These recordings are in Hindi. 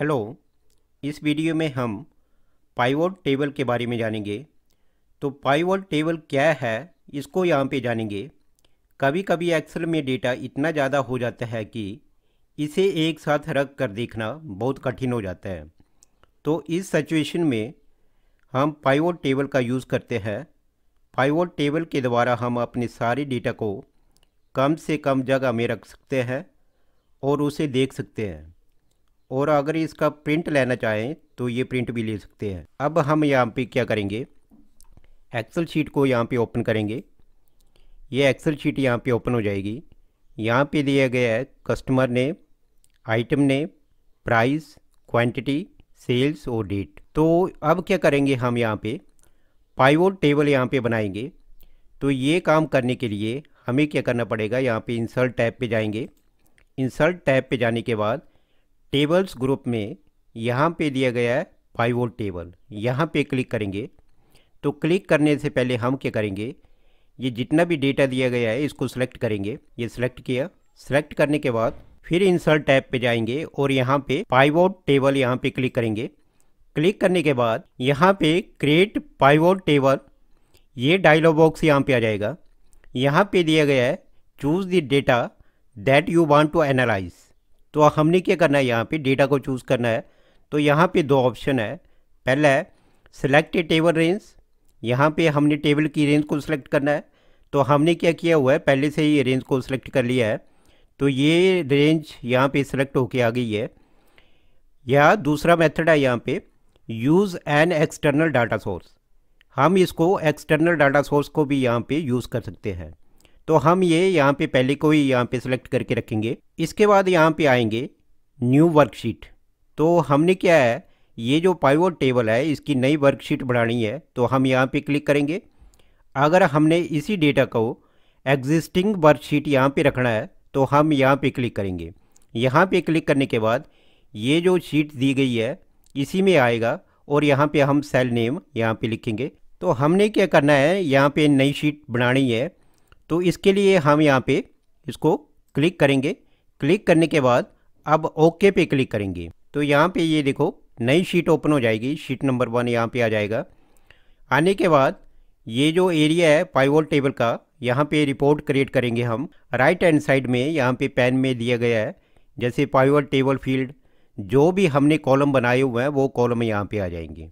हेलो इस वीडियो में हम पाइवोट टेबल के बारे में जानेंगे तो पाइवोट टेबल क्या है इसको यहाँ पे जानेंगे कभी कभी एक्सेल में डेटा इतना ज़्यादा हो जाता है कि इसे एक साथ रख कर देखना बहुत कठिन हो जाता है तो इस सिचुएशन में हम पाइवोट टेबल का यूज़ करते हैं पाइवोट टेबल के द्वारा हम अपने सारे डेटा को कम से कम जगह में रख सकते हैं और उसे देख सकते हैं और अगर इसका प्रिंट लेना चाहें तो ये प्रिंट भी ले सकते हैं अब हम यहाँ पे क्या करेंगे एक्सेल शीट को यहाँ पे ओपन करेंगे ये एक्सेल शीट यहाँ पे ओपन हो जाएगी यहाँ पे दिया गया है customer name item name price quantity sales और डेट तो अब क्या करेंगे हम यहाँ पे पाइवोट टेबल यहाँ पे बनाएंगे तो ये काम करने के लिए हमें क्या करना पड़ेगा यहाँ पे इंसल्ट टैब पे जाएंगे इंसल्ट टैब पे जाने के बाद टेबल्स ग्रुप में यहाँ पे दिया गया है फाइव वोल्ट टेबल यहाँ पे क्लिक करेंगे तो क्लिक करने से पहले हम क्या करेंगे ये जितना भी डेटा दिया गया है इसको सेलेक्ट करेंगे ये सिलेक्ट किया सिलेक्ट करने के बाद फिर इंसर्ट टैब पे जाएंगे और यहाँ पे पाइवोट टेबल यहाँ पे क्लिक करेंगे क्लिक करने के बाद यहाँ पे क्रिएट पाइवोट टेबल ये डायलॉग बॉक्स यहाँ पे आ जाएगा यहाँ पे दिया गया है choose the data that you want to analyse तो हमने क्या करना है यहाँ पे डेटा को चूज़ करना है तो यहाँ पे दो ऑप्शन है पहला है सिलेक्ट ए टेबल रेंज यहाँ पे हमने टेबल की रेंज को सिलेक्ट करना है तो हमने क्या किया हुआ है पहले से ही रेंज को सिलेक्ट कर लिया है तो ये रेंज यहाँ पे सिलेक्ट होके आ गई है या दूसरा मेथड है यहाँ पे use an external data source हम इसको एक्सटर्नल डाटा सोर्स को भी यहाँ पे यूज़ कर सकते हैं तो हम ये यहाँ पे पहले को ही यहाँ पे सेलेक्ट करके रखेंगे इसके बाद यहाँ पे आएंगे न्यू वर्कशीट तो हमने क्या है ये जो पाइवोट टेबल है इसकी नई वर्कशीट बढ़ानी है तो हम यहाँ पे क्लिक करेंगे अगर हमने इसी डेटा को एग्जिस्टिंग वर्कशीट यहाँ पे रखना है तो हम यहाँ पे क्लिक करेंगे यहाँ पे क्लिक करने के बाद ये जो शीट दी गई है इसी में आएगा और यहाँ पे हम सेल नेम यहाँ पे लिखेंगे तो हमने क्या करना है यहाँ पे नई शीट बनानी है तो इसके लिए हम यहाँ पे इसको क्लिक करेंगे क्लिक करने के बाद अब ओके पे क्लिक करेंगे तो यहाँ पे ये देखो नई शीट ओपन हो जाएगी शीट नंबर वन यहाँ पे आ जाएगा आने के बाद ये जो एरिया है पाइवोल टेबल का यहाँ पे रिपोर्ट क्रिएट करेंगे हम राइट हैंड साइड में यहाँ पे पेन में दिया गया है जैसे पाइवोल टेबल फील्ड जो भी हमने कॉलम बनाए हुए हैं वो कॉलम यहाँ पे आ जाएंगे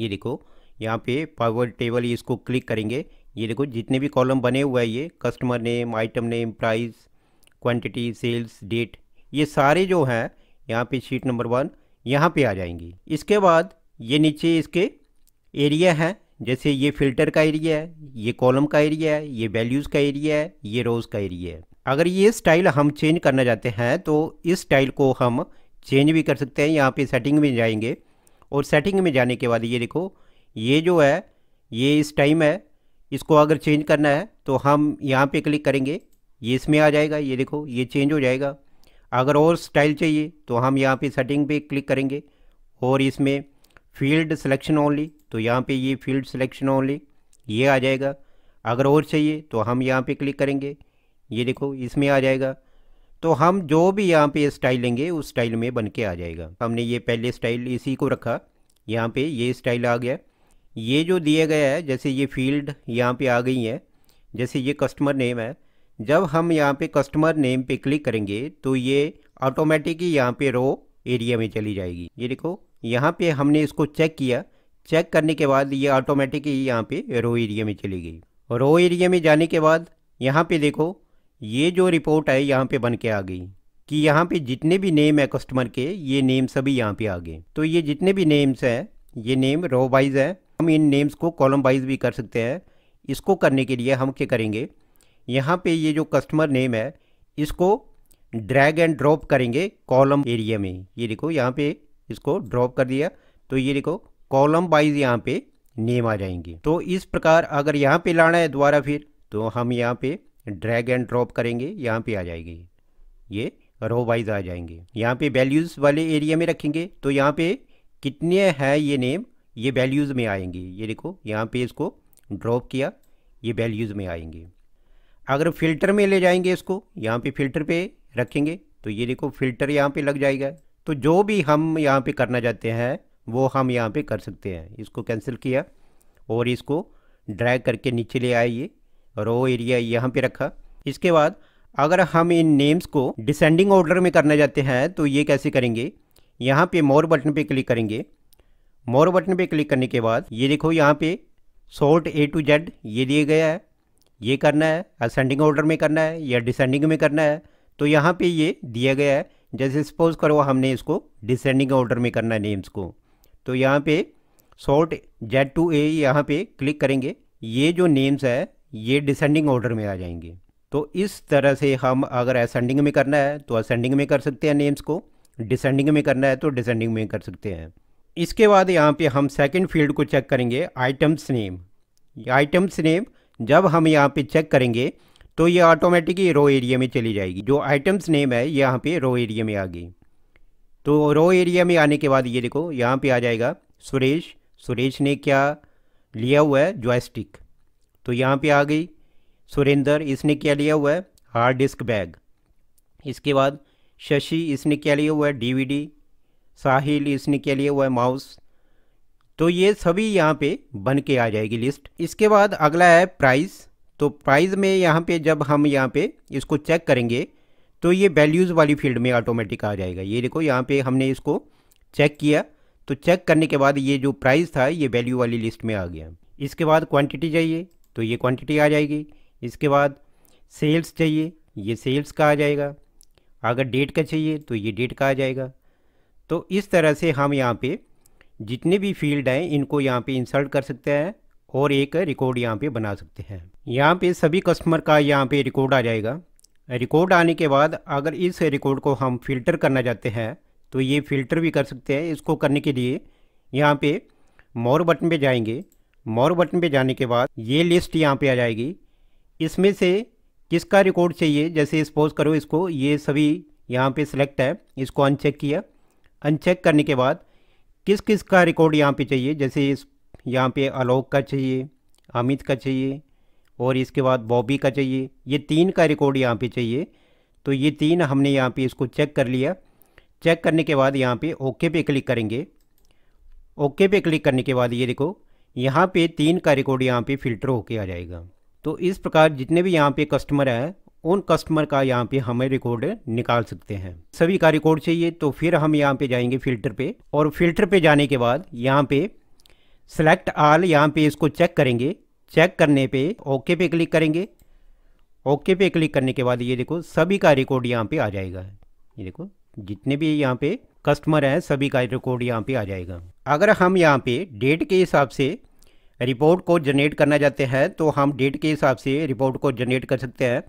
ये देखो यहाँ पे पाइवोल टेबल इसको क्लिक करेंगे ये देखो जितने भी कॉलम बने हुए हैं ये customer name item name price quantity sales date ये सारे जो हैं यहाँ पे शीट नंबर वन यहाँ पे आ जाएंगी इसके बाद ये नीचे इसके एरिया हैं जैसे ये फिल्टर का एरिया है ये कॉलम का एरिया है ये वैल्यूज़ का एरिया है ये रोज़ का एरिया है अगर ये स्टाइल हम चेंज करना चाहते हैं तो इस स्टाइल को हम चेंज भी कर सकते हैं यहाँ पे सेटिंग में जाएंगे और सेटिंग में जाने के बाद ये देखो ये जो है ये इस टाइम है इसको अगर चेंज करना है तो हम यहाँ पे क्लिक करेंगे ये इसमें आ जाएगा ये देखो ये चेंज हो जाएगा अगर और स्टाइल चाहिए तो हम यहाँ पे सेटिंग पे क्लिक करेंगे और इसमें फील्ड सिलेक्शन ओनली तो यहाँ पे ये फील्ड सिलेक्शन ओनली ये आ जाएगा अगर और चाहिए तो हम यहाँ पे क्लिक करेंगे ये देखो इसमें आ जाएगा तो हम जो भी यहाँ पे स्टाइल लेंगे उस स्टाइल में बन के आ जाएगा हमने ये पहले स्टाइल इसी को रखा यहाँ पे ये स्टाइल आ गया ये जो दिया गया है जैसे ये फील्ड यहाँ पे आ गई है जैसे ये कस्टमर नेम है जब हम यहाँ पे कस्टमर नेम पे क्लिक करेंगे तो ये ऑटोमेटिकली यहाँ पे रो एरिया में चली जाएगी ये देखो यहाँ पे हमने इसको चेक किया चेक करने के बाद ये ही यहाँ पे रो एरिया में चली गई रो एरिया में जाने के बाद यहाँ पे देखो ये जो रिपोर्ट है यहाँ पे बन के आ गई कि यहाँ पे जितने भी नेम है कस्टमर के ये नेम सभी यहाँ पे आ गए तो ये जितने भी नेम्स हैं ये नेम रो वाइज है हम इन नेम्स को कॉलम वाइज भी कर सकते हैं इसको करने के लिए हम क्या करेंगे यहाँ पे ये जो कस्टमर नेम है इसको ड्रैग एंड ड्रॉप करेंगे कॉलम एरिया में ये देखो यहाँ पे इसको ड्रॉप कर दिया तो ये देखो कॉलम वाइज यहाँ पे नेम आ जाएंगे तो इस प्रकार अगर यहाँ पे लाना है दोबारा फिर तो हम यहाँ पे ड्रैग एंड ड्रॉप करेंगे यहाँ पे आ जाएगी ये रो वाइज आ जाएंगे यहाँ पे वैल्यूज़ वाले एरिया में रखेंगे तो यहाँ पे कितने हैं ये नेम ये वैल्यूज़ में आएंगे ये देखो यहाँ पे इसको ड्रॉप किया ये वैल्यूज़ में आएंगे अगर फिल्टर में ले जाएंगे इसको यहाँ पे फिल्टर पे रखेंगे तो ये देखो फिल्टर यहाँ पे लग जाएगा तो जो भी हम यहाँ पे करना चाहते हैं वो हम यहाँ पे कर सकते हैं इसको कैंसिल किया और इसको ड्रैग करके नीचे ले आए ये रो एरिया यहाँ पे रखा इसके बाद अगर हम इन नेम्स को डिसेंडिंग ऑर्डर में करना चाहते हैं तो ये कैसे करेंगे यहाँ पे मोर बटन पे क्लिक करेंगे मोर बटन पे क्लिक करने के बाद ये देखो यहाँ पे शॉर्ट ए टू जेड ये दिया गया है ये करना है असेंडिंग ऑर्डर में करना है या डिसेंडिंग में करना है तो यहाँ पे ये दिया गया है जैसे सपोज करो हमने इसको डिसेंडिंग ऑर्डर में करना है नेम्स को तो यहाँ पे शॉर्ट जेड टू ए यहाँ पे क्लिक करेंगे ये जो नेम्स है ये डिसेंडिंग ऑर्डर में आ जाएंगे तो इस तरह से हम अगर असेंडिंग में करना है तो असेंडिंग में कर सकते हैं नेम्स को डिसेंडिंग में करना है तो डिसेंडिंग में कर सकते हैं इसके बाद यहाँ पे हम सेकंड फील्ड को चेक करेंगे आइटम्स नेम आइटम्स नेम जब हम यहाँ पे चेक करेंगे तो ये ऑटोमेटिकली रो एरिया में चली जाएगी जो आइटम्स नेम है ये यहाँ पे रो एरिया में आ गई तो रो एरिया में आने के बाद ये देखो यहाँ पे आ जाएगा सुरेश सुरेश ने क्या लिया हुआ है जॉयस्टिक तो यहाँ पर आ गई सुरेंद्र इसने क्या लिया हुआ है हार्ड डिस्क बैग इसके बाद शशि इसने क्या लिया हुआ है डी साहिल इसने के लिए हुआ है माउस तो ये सभी यहाँ पे बन के आ जाएगी लिस्ट इसके बाद अगला है प्राइस तो प्राइस में यहाँ पे जब हम यहाँ पे इसको चेक करेंगे तो ये वैल्यूज़ वाली फील्ड में ऑटोमेटिक आ जाएगा ये देखो यहाँ पे हमने इसको चेक किया तो चेक करने के बाद ये जो प्राइस था ये वैल्यू वाली लिस्ट में आ गया इसके बाद क्वान्टिटी चाहिए तो ये क्वान्टिटी आ जाएगी इसके बाद सेल्स चाहिए ये सेल्स का आ जाएगा अगर डेट का चाहिए तो ये डेट का आ जाएगा तो इस तरह से हम यहाँ पे जितने भी फील्ड हैं इनको यहाँ पे इंसर्ट कर सकते हैं और एक रिकॉर्ड यहाँ पे बना सकते हैं यहाँ पे सभी कस्टमर का यहाँ पे रिकॉर्ड आ जाएगा रिकॉर्ड आने के बाद अगर इस रिकॉर्ड को हम फिल्टर करना चाहते हैं तो ये फिल्टर भी कर सकते हैं इसको करने के लिए यहाँ पे मोर बटन पे जाएंगे मोर बटन पे जाने के बाद ये लिस्ट यहाँ पे आ जाएगी इसमें से किसका रिकॉर्ड चाहिए जैसे स्पोज़ करो इसको ये सभी यहाँ पे सिलेक्ट है इसको अनचेक किया अनचेक करने के बाद किस किस का रिकॉर्ड यहाँ पे चाहिए जैसे इस यहाँ पे आलोक का चाहिए अमित का चाहिए और इसके बाद बॉबी का चाहिए ये तीन का रिकॉर्ड यहाँ पे चाहिए तो ये तीन हमने यहाँ पे इसको चेक कर लिया चेक करने के बाद यहाँ पे ओके पे क्लिक करेंगे ओके पे क्लिक करने के बाद ये देखो यहाँ पे तीन का रिकॉर्ड यहाँ पे फिल्टर होके आ जाएगा तो इस प्रकार जितने भी यहाँ पे कस्टमर हैं उन कस्टमर का यहाँ पे हमें रिकॉर्ड निकाल सकते हैं सभी का रिकॉर्ड चाहिए तो फिर हम यहाँ पे जाएंगे फिल्टर पे और फिल्टर पे जाने के बाद यहाँ पे सेलेक्ट आल यहाँ पे इसको चेक करेंगे चेक करने पे ओके पे क्लिक करेंगे ओके पे क्लिक करने के बाद ये देखो सभी का रिकॉर्ड यहाँ पे आ जाएगा ये देखो जितने भी यहाँ पे कस्टमर हैं सभी का रिकॉर्ड यहाँ पे आ जाएगा अगर हम यहाँ पे डेट के हिसाब से रिपोर्ट को जनरेट करना चाहते हैं तो हम डेट के हिसाब से रिपोर्ट को जनरेट कर सकते हैं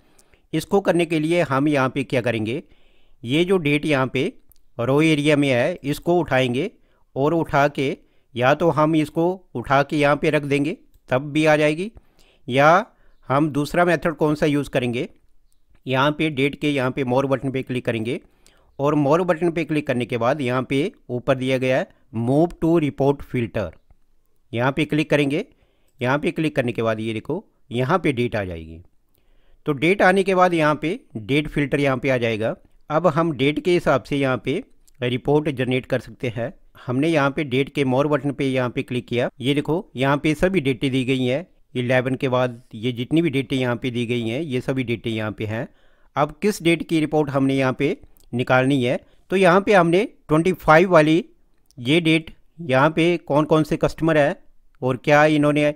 इसको करने के लिए हम यहाँ पे क्या करेंगे ये जो डेट यहाँ पे रो एरिया में है इसको उठाएंगे और उठा के या तो हम इसको उठा के यहाँ पे रख देंगे तब भी आ जाएगी या हम दूसरा मेथड कौन सा यूज़ करेंगे यहाँ पे डेट के यहाँ पे मोर बटन पे क्लिक करेंगे और मोर बटन पे क्लिक करने के बाद यहाँ पे ऊपर दिया गया है मूव टू रिपोर्ट फिल्टर यहाँ पे क्लिक करेंगे यहाँ पे क्लिक करने के बाद ये देखो यहाँ पे डेट आ जाएगी तो डेट आने के बाद यहाँ पे डेट फिल्टर यहाँ पे आ जाएगा अब हम डेट के हिसाब से यहाँ पे रिपोर्ट जनरेट कर सकते हैं हमने यहाँ पे डेट के मोर बटन पे यहाँ पे क्लिक किया ये देखो यहाँ पे सभी डेटें दी गई हैं इलेवन के बाद ये जितनी भी डेटें यहाँ पे दी गई हैं ये सभी डेटें यहाँ पे हैं अब किस डेट की रिपोर्ट हमने यहाँ पे निकालनी है तो यहाँ पे हमने 25 वाली ये डेट यहाँ पे कौन कौन से कस्टमर है और क्या इन्होंने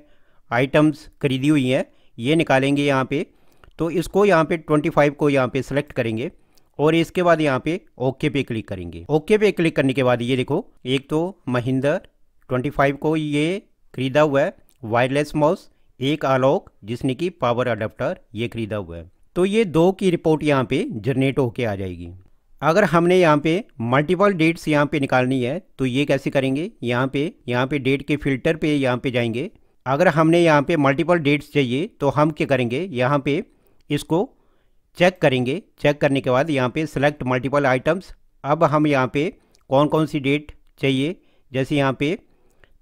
आइटम्स खरीदी हुई हैं ये निकालेंगे यहाँ पे तो इसको यहाँ पे 25 को यहाँ पे सेलेक्ट करेंगे और इसके बाद यहाँ पे ओके पे क्लिक करेंगे ओके पे क्लिक करने के बाद ये देखो एक तो महिंदर 25 को ये खरीदा हुआ है वायरलेस माउस एक आलोक जिसने की पावर अडाप्टर ये खरीदा हुआ है तो ये दो की रिपोर्ट यहाँ पे जनरेट होके आ जाएगी अगर हमने यहाँ पे मल्टीपल डेट्स यहाँ पे निकालनी है तो ये कैसे करेंगे यहाँ पे यहाँ पे डेट के फिल्टर पे यहाँ पे जाएंगे अगर हमने यहाँ पे मल्टीपल डेट्स चाहिए तो हम क्या करेंगे यहाँ पे इसको चेक करेंगे चेक करने के बाद यहाँ पे सेलेक्ट मल्टीपल आइटम्स अब हम यहाँ पे कौन कौन सी डेट चाहिए जैसे यहाँ पे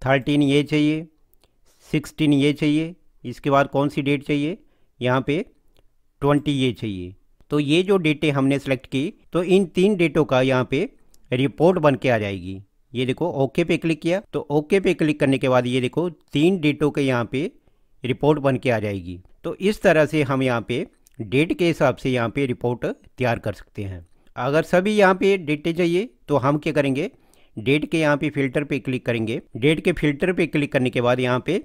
थर्टीन ये चाहिए सिक्सटीन ये चाहिए इसके बाद कौन सी डेट चाहिए यहाँ पे ट्वेंटी ये चाहिए तो ये जो डेटें हमने सेलेक्ट की तो इन तीन डेटों का यहाँ पे रिपोर्ट बन के आ जाएगी ये देखो ओके पे क्लिक किया तो ओके पे क्लिक करने के बाद ये देखो तीन डेटों के यहाँ पे रिपोर्ट बन के आ जाएगी तो इस तरह से हम यहाँ पे डेट के हिसाब से यहाँ पे रिपोर्ट तैयार कर सकते हैं अगर सभी यहाँ पे डेटें चाहिए तो हम क्या करेंगे डेट के यहाँ पे फिल्टर पे क्लिक करेंगे डेट के फिल्टर पे क्लिक करने के बाद यहाँ पे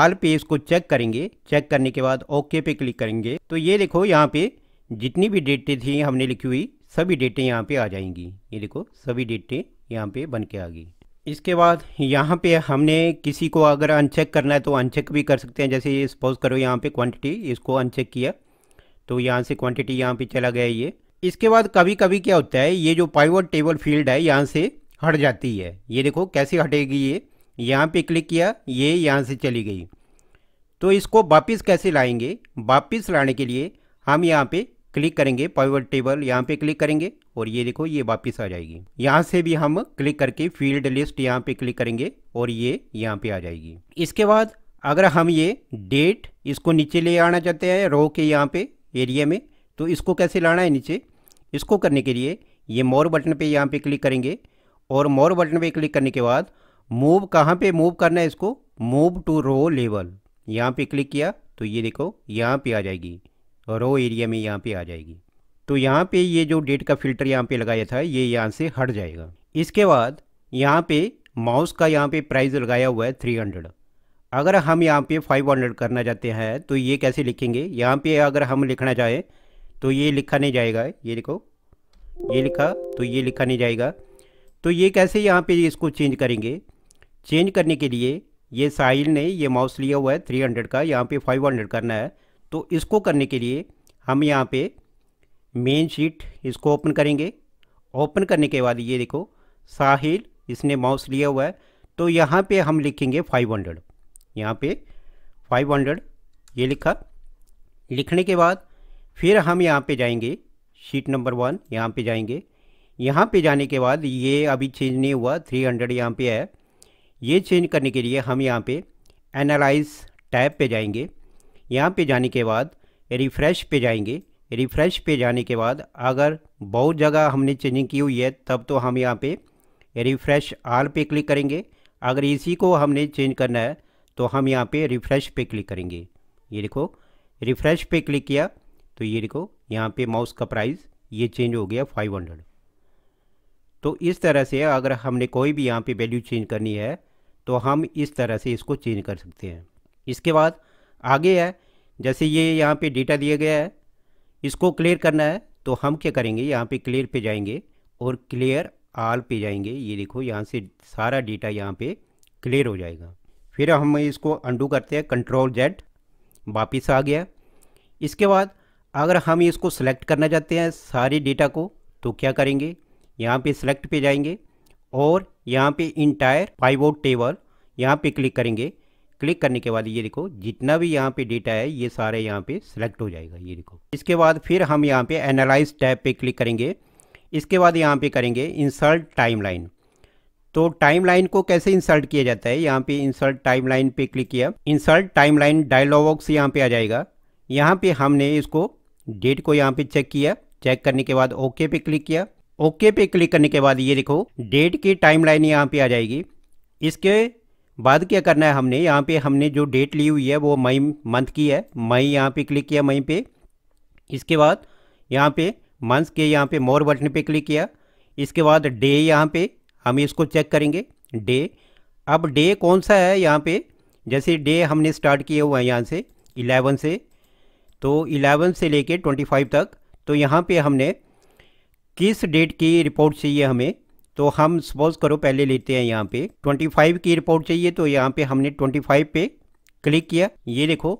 आल पे इसको चेक करेंगे चेक करने के बाद ओके पे क्लिक करेंगे तो ये देखो यहाँ पे जितनी भी डेटें थी हमने लिखी हुई सभी डेटें यहाँ पे आ जाएंगी ये देखो सभी डेटें यहाँ पे बन के आ गई इसके बाद यहाँ पे हमने किसी को अगर अनचेक करना है तो अनचेक भी कर सकते हैं जैसे सपोज करो यहाँ पे क्वांटिटी इसको अनचेक किया तो यहाँ से क्वांटिटी यहाँ पे चला गया ये इसके बाद कभी कभी क्या होता है ये जो पाइवट टेबल फील्ड है यहाँ से हट जाती है ये देखो कैसे हटेगी ये यहाँ पे क्लिक किया ये यहाँ से चली गई तो इसको वापस कैसे लाएंगे वापस लाने के लिए हम यहाँ पे क्लिक करेंगे पावर टेबल यहाँ पे क्लिक करेंगे और ये देखो ये वापस आ जाएगी यहाँ से भी हम क्लिक करके फील्ड लिस्ट यहाँ पे क्लिक करेंगे और ये यहाँ पे आ जाएगी इसके बाद अगर हम ये डेट इसको नीचे ले आना चाहते हैं रो के यहाँ पे एरिया में तो इसको कैसे लाना है नीचे इसको करने के लिए ये मोर बटन पे यहाँ पे क्लिक करेंगे और मोर बटन पे क्लिक करने के बाद मूव कहाँ पे मूव करना है इसको मूव टू रो लेवल यहाँ पे क्लिक किया तो ये देखो यहाँ पे आ जाएगी रो एरिया में यहाँ पे आ जाएगी तो यहाँ पे ये जो डेट का फिल्टर यहाँ पे लगाया था ये यहाँ से हट जाएगा इसके बाद यहाँ पे माउस का यहाँ पे प्राइस लगाया हुआ है थ्री हंड्रेड अगर हम यहाँ पे फाइव हंड्रेड करना चाहते हैं तो ये कैसे लिखेंगे यहाँ पे अगर हम लिखना चाहें तो ये लिखा नहीं जाएगा ये लिखो ये लिखा तो ये लिखा नहीं जाएगा तो ये कैसे यहाँ पे इसको चेंज करेंगे चेंज करने के लिए ये साहिल ने ये माउस लिया हुआ है थ्री हंड्रेड का यहाँ पे फाइव हंड्रेड करना है तो इसको करने के लिए हम यहाँ पे मेन शीट इसको ओपन करेंगे ओपन करने के बाद ये देखो साहिल इसने माउस लिया हुआ है तो यहाँ पे हम लिखेंगे 500 हंड्रेड यहाँ पे 500 ये लिखा लिखने के बाद फिर हम यहाँ पे जाएंगे शीट नंबर वन यहाँ पे जाएंगे यहाँ पे जाने के बाद ये अभी चेंज नहीं हुआ 300 हंड्रेड यहाँ पर है ये चेंज करने के लिए हम यहाँ पे एनालाइज टैब पे जाएंगे यहाँ पे जाने के बाद रिफ़्रेश पे जाएंगे रिफ़्रेश पे जाने के बाद अगर बहुत जगह हमने चेंजिंग की हुई है तब तो हम यहाँ पे रिफ़्रेश आल पे क्लिक करेंगे अगर इसी को हमने चेंज करना है तो हम यहाँ पे रिफ़्रेश पे क्लिक करेंगे ये देखो रिफ़्रेश पे क्लिक किया तो ये देखो यहाँ पे माउस का प्राइस ये चेंज हो गया फाइव हंड्रेड तो इस तरह से अगर हमने कोई भी यहाँ पे वैल्यू चेंज करनी है तो हम इस तरह से इसको चेंज कर सकते हैं इसके बाद आगे है जैसे ये यहाँ पे डेटा दिया गया है इसको क्लियर करना है तो हम क्या करेंगे यहाँ पे क्लियर पे जाएंगे और क्लियर आल पे जाएंगे ये देखो यहाँ से सारा डेटा यहाँ पे क्लियर हो जाएगा फिर हम इसको अंडू करते हैं कंट्रोल जेड वापिस आ गया इसके बाद अगर हम इसको सेलेक्ट करना चाहते हैं सारे डेटा को तो क्या करेंगे यहाँ पे सेलेक्ट पे जाएंगे और यहाँ पे इंटायर पाइवोट टेबल यहाँ पे क्लिक करेंगे क्लिक करने के बाद ये देखो जितना भी यहाँ पे डेटा है ये सारे यहाँ पे सिलेक्ट हो जाएगा ये देखो इसके बाद फिर हम यहाँ पे एनालाइज टैब पे क्लिक करेंगे इसके बाद यहाँ पे करेंगे इंसर्ट टाइमलाइन तो टाइमलाइन को कैसे इंसर्ट किया जाता है यहाँ पे इंसर्ट टाइमलाइन पे क्लिक किया इंसर्ट टाइमलाइन डायलॉग से यहाँ पे आ जाएगा यहाँ पे हमने इसको डेट को यहाँ पे चेक किया चेक करने के बाद ओके पे क्लिक किया ओके पे क्लिक करने के बाद ये देखो डेट की टाइमलाइन यहाँ पे आ जाएगी इसके बाद क्या करना है हमने यहाँ पे हमने जो डेट ली हुई है वो मई मंथ की है मई यहाँ पे क्लिक किया मई पे इसके बाद यहाँ पे मंथ के यहाँ पे मोर बटन पे क्लिक किया इसके बाद डे यहाँ पे हम इसको चेक करेंगे डे अब डे कौन सा है यहाँ पे जैसे डे हमने स्टार्ट किया हुआ है यहाँ से इलेवन से तो इलेवन से लेके ट्वेंटी फाइव तक तो यहाँ पर हमने किस डेट की रिपोर्ट चाहिए हमें तो हम सपोज़ करो पहले लेते हैं यहाँ पे 25 की रिपोर्ट चाहिए तो यहाँ पे हमने 25 पे क्लिक किया ये देखो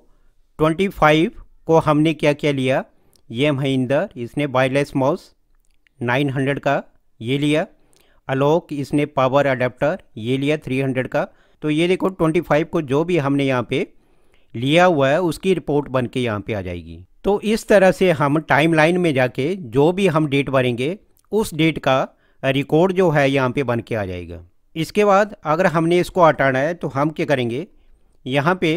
25 को हमने क्या क्या लिया ये महिंदर इसने वायरलेस माउस 900 का ये लिया अलोक इसने पावर अडाप्टर ये लिया 300 का तो ये देखो 25 को जो भी हमने यहाँ पे लिया हुआ है उसकी रिपोर्ट बन के यहाँ पर आ जाएगी तो इस तरह से हम टाइम में जाके जो भी हम डेट भरेंगे उस डेट का रिकॉर्ड जो है यहाँ पे बन के आ जाएगा इसके बाद अगर हमने इसको हटाना है तो हम क्या करेंगे यहाँ पे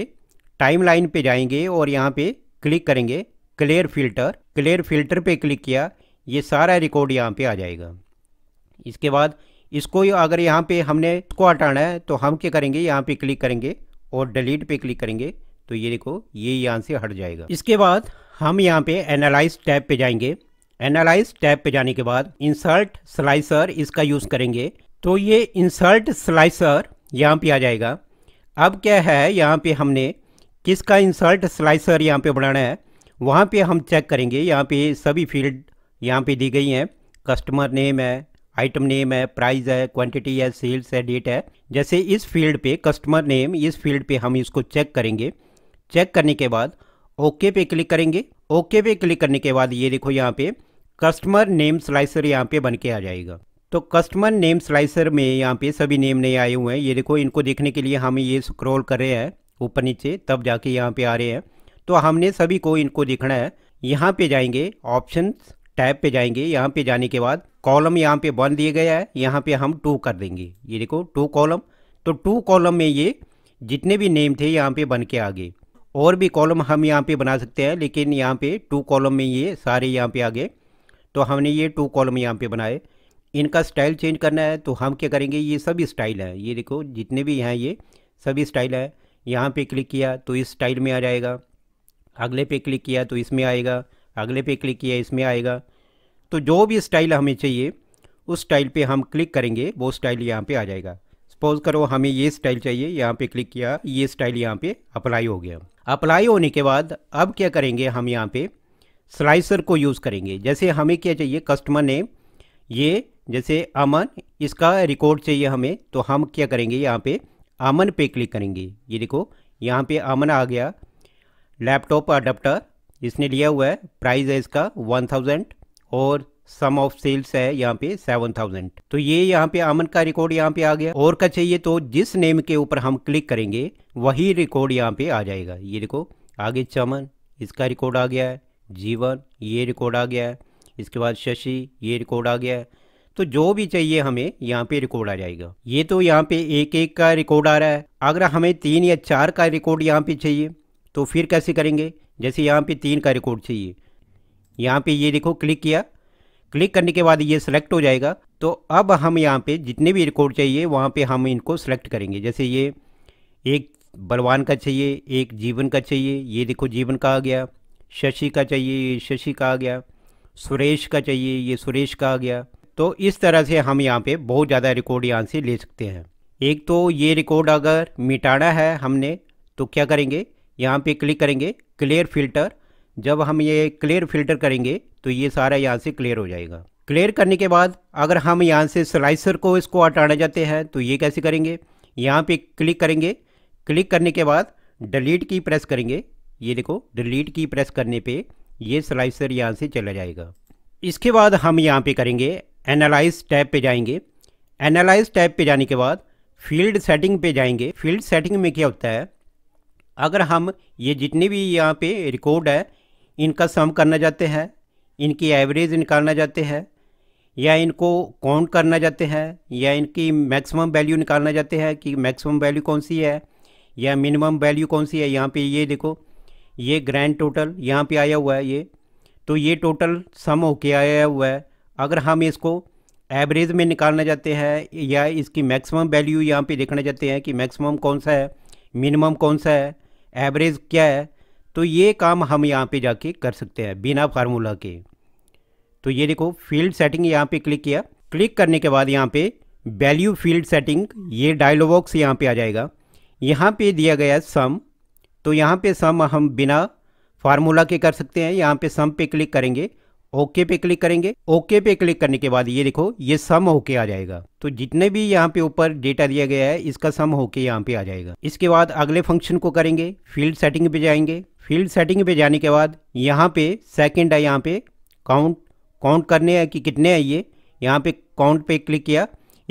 टाइम लाइन पर जाएंगे और यहाँ पे क्लिक करेंगे क्लियर फिल्टर क्लियर फिल्टर पे क्लिक किया ये सारा रिकॉर्ड यहाँ पे आ जाएगा इसके बाद इसको अगर यहाँ पे हमने इसको हटाना है तो हम क्या करेंगे यहाँ पे क्लिक करेंगे और डिलीट पे क्लिक करेंगे तो ये देखो ये यहाँ से हट जाएगा इसके बाद हम यहाँ पे एनालाइज टैब पे जाएंगे एनालाइज टैब पे जाने के बाद इंसर्ट स्लाइसर इसका यूज़ करेंगे तो ये इंसर्ट स्लाइसर यहाँ पे आ जाएगा अब क्या है यहाँ पे हमने किसका इंसर्ट स्लाइसर यहाँ पे बनाना है वहाँ पे हम चेक करेंगे यहाँ पे सभी फील्ड यहाँ पे दी गई हैं कस्टमर नेम है आइटम नेम है प्राइस है क्वांटिटी है सेल्स है डेट है जैसे इस फील्ड पे कस्टमर नेम इस फील्ड पे हम इसको चेक करेंगे चेक करने के बाद ओके पे क्लिक करेंगे ओके पे क्लिक करने के बाद ये देखो यहाँ पे कस्टमर नेम स्लाइसर यहाँ पे बन के आ जाएगा तो कस्टमर नेम स्लाइसर में यहाँ पे सभी नेम नए आए हुए हैं ये देखो इनको देखने के लिए हम ये स्क्रॉल कर रहे हैं ऊपर नीचे तब जाके यहाँ पे आ रहे हैं तो हमने सभी को इनको देखना है यहाँ पे जाएंगे ऑप्शन टैब पे जाएंगे यहाँ पे जाने के बाद कॉलम यहाँ पे बन दिया गया है यहाँ पे हम टू कर देंगे ये देखो टू कॉलम तो टू कॉलम में ये जितने भी नेम थे यहाँ पे बन के आ गए और भी कॉलम हम यहाँ पे बना सकते हैं लेकिन यहाँ पे टू कॉलम में ये सारे यहाँ पे आ गए तो हमने ये टू कॉलम यहाँ पे बनाए इनका स्टाइल चेंज करना है तो हम क्या करेंगे ये सभी स्टाइल है ये देखो जितने भी हैं ये सभी स्टाइल है यहाँ पे क्लिक किया तो इस स्टाइल में आ जाएगा अगले पे क्लिक किया तो इसमें आएगा अगले पे क्लिक किया इसमें आएगा तो जो भी स्टाइल हमें चाहिए उस स्टाइल पर हम क्लिक करेंगे वो स्टाइल यहाँ पर आ जाएगा सपोज़ करो हमें ये स्टाइल चाहिए यहाँ पे क्लिक किया ये स्टाइल यहाँ पे अप्लाई हो गया अप्लाई होने के बाद अब क्या करेंगे हम यहाँ पे स्लाइसर को यूज़ करेंगे जैसे हमें क्या चाहिए कस्टमर नेम ये जैसे अमन इसका रिकॉर्ड चाहिए हमें तो हम क्या करेंगे यहाँ पे अमन पे क्लिक करेंगे ये देखो यहाँ पे अमन आ गया लैपटॉप अडाप्टर इसने लिया हुआ है प्राइस है इसका वन थाउजेंड और सम ऑफ सेल्स है यहाँ पे सेवन थाउजेंड तो ये यहाँ पे अमन का रिकॉर्ड यहाँ पे आ गया और का चाहिए तो जिस नेम के ऊपर हम क्लिक करेंगे वही रिकॉर्ड यहाँ पे आ जाएगा ये देखो आगे चमन इसका रिकॉर्ड आ गया है जीवन ये रिकॉर्ड आ गया है इसके बाद शशि ये रिकॉर्ड आ गया है तो जो भी चाहिए हमें यहाँ पे रिकॉर्ड आ जाएगा ये तो यहाँ पे एक एक का रिकॉर्ड आ रहा है अगर हमें तीन या चार का रिकॉर्ड यहाँ पे चाहिए तो फिर कैसे करेंगे जैसे यहाँ पे तीन का रिकॉर्ड चाहिए यहाँ पे ये देखो क्लिक किया क्लिक करने के बाद ये सिलेक्ट हो जाएगा तो अब हम यहाँ पे जितने भी रिकॉर्ड चाहिए वहाँ पे हम इनको सेलेक्ट करेंगे जैसे ये एक बलवान का चाहिए एक जीवन का चाहिए ये देखो जीवन का आ गया शशि का चाहिए ये शशि का आ गया सुरेश का चाहिए ये सुरेश का आ गया तो इस तरह से हम यहाँ पे बहुत ज़्यादा रिकॉर्ड यहाँ से ले सकते हैं एक तो ये रिकॉर्ड अगर मिटाना है हमने तो क्या करेंगे यहाँ पे क्लिक करेंगे क्लियर फिल्टर जब हम ये क्लियर फिल्टर करेंगे तो ये सारा यहाँ से क्लियर हो जाएगा क्लियर करने के बाद अगर हम यहाँ से स्लाइसर को इसको हटाना चाहते हैं तो ये कैसे करेंगे यहाँ पे क्लिक करेंगे क्लिक करने के बाद डिलीट की प्रेस करेंगे ये देखो डिलीट की प्रेस करने पे ये स्लाइसर यहाँ से चला जाएगा इसके बाद हम यहाँ पे करेंगे एनालाइज टैब पे जाएंगे एनालाइज टैब पे जाने के बाद फील्ड सेटिंग पे जाएंगे फील्ड सेटिंग में क्या होता है अगर हम ये जितने भी यहाँ पे रिकॉर्ड है इनका सम करना चाहते हैं इनकी एवरेज निकालना चाहते हैं या इनको काउंट करना चाहते हैं या इनकी मैक्सिमम वैल्यू निकालना चाहते हैं कि मैक्सिमम वैल्यू कौन सी है या मिनिमम वैल्यू कौन सी है यहाँ पे ये देखो ये ग्रैंड टोटल यहाँ पे आया हुआ है ये तो ये टोटल सम होके आया हुआ है अगर हम इसको एवरेज में निकालना चाहते हैं या इसकी मैक्सिमम वैल्यू यहाँ पे देखना चाहते हैं कि मैक्सिमम कौन सा है मिनिमम कौन सा है एवरेज क्या है तो ये काम हम यहाँ पे जाके कर सकते हैं बिना फार्मूला के तो ये देखो फील्ड सेटिंग यहाँ पे क्लिक किया क्लिक करने के बाद यहाँ पे वैल्यू फील्ड सेटिंग ये डायलॉग बॉक्स यहाँ पे आ जाएगा यहाँ पे दिया गया सम तो यहाँ पे सम हम बिना फार्मूला के कर सकते हैं यहाँ पे सम पे क्लिक करेंगे ओके पे क्लिक करेंगे ओके पे क्लिक करने के बाद ये देखो ये सम होके आ जाएगा तो जितने भी यहाँ पे ऊपर डेटा दिया गया है इसका सम होके यहाँ पे आ जाएगा इसके बाद अगले फंक्शन को करेंगे फील्ड सेटिंग पे जाएंगे फील्ड सेटिंग पे जाने के बाद यहाँ पे सेकंड है यहाँ पे काउंट काउंट करने हैं कि कितने हैं ये यहाँ पे काउंट पे क्लिक किया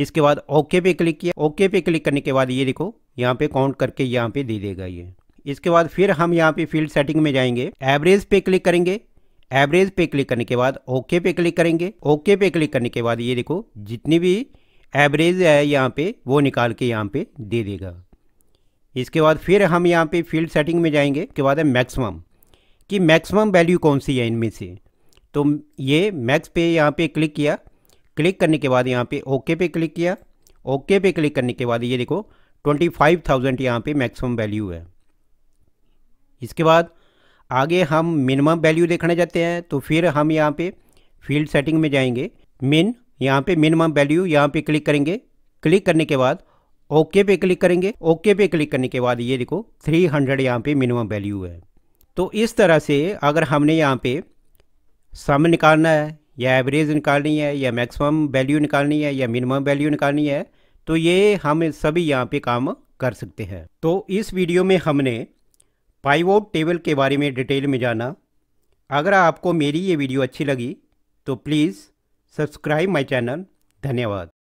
इसके बाद ओके पे क्लिक किया ओके पे क्लिक करने के बाद ये देखो यहाँ पे काउंट करके यहाँ पे दे देगा ये इसके बाद फिर हम यहाँ पे फील्ड सेटिंग में जाएंगे एवरेज पे क्लिक करेंगे एवरेज पे क्लिक करने के बाद ओके पे क्लिक करेंगे ओके पे क्लिक करने के बाद ये देखो जितनी भी एवरेज है यहाँ पे वो निकाल के यहाँ पे दे देगा इसके बाद फिर हम यहाँ पे फील्ड सेटिंग में जाएंगे के बाद है मैक्सिमम कि मैक्सिमम वैल्यू कौन सी है इनमें से तो ये मैक्स पे यहाँ पे क्लिक किया क्लिक करने के बाद यहाँ पे ओके पे क्लिक किया ओके पे क्लिक करने के बाद ये देखो ट्वेंटी फाइव थाउजेंड यहाँ पे मैक्सिमम वैल्यू है इसके बाद आगे हम मिनिमम वैल्यू देखने जाते हैं तो फिर हम यहाँ पे फील्ड सेटिंग में जाएंगे मिन यहाँ पे मिनिमम वैल्यू यहाँ पे क्लिक करेंगे क्लिक करने के बाद ओके पे क्लिक करेंगे ओके पे क्लिक करने के बाद ये देखो 300 हंड्रेड यहाँ पर मिनिमम वैल्यू है तो इस तरह से अगर हमने यहाँ पे सम निकालना है या एवरेज निकालनी है या मैक्सिमम वैल्यू निकालनी है या मिनिमम वैल्यू निकालनी है तो ये हम सभी यहाँ पे काम कर सकते हैं तो इस वीडियो में हमने पाइवोट टेबल के बारे में डिटेल में जाना अगर आपको मेरी ये वीडियो अच्छी लगी तो प्लीज़ सब्सक्राइब माय चैनल धन्यवाद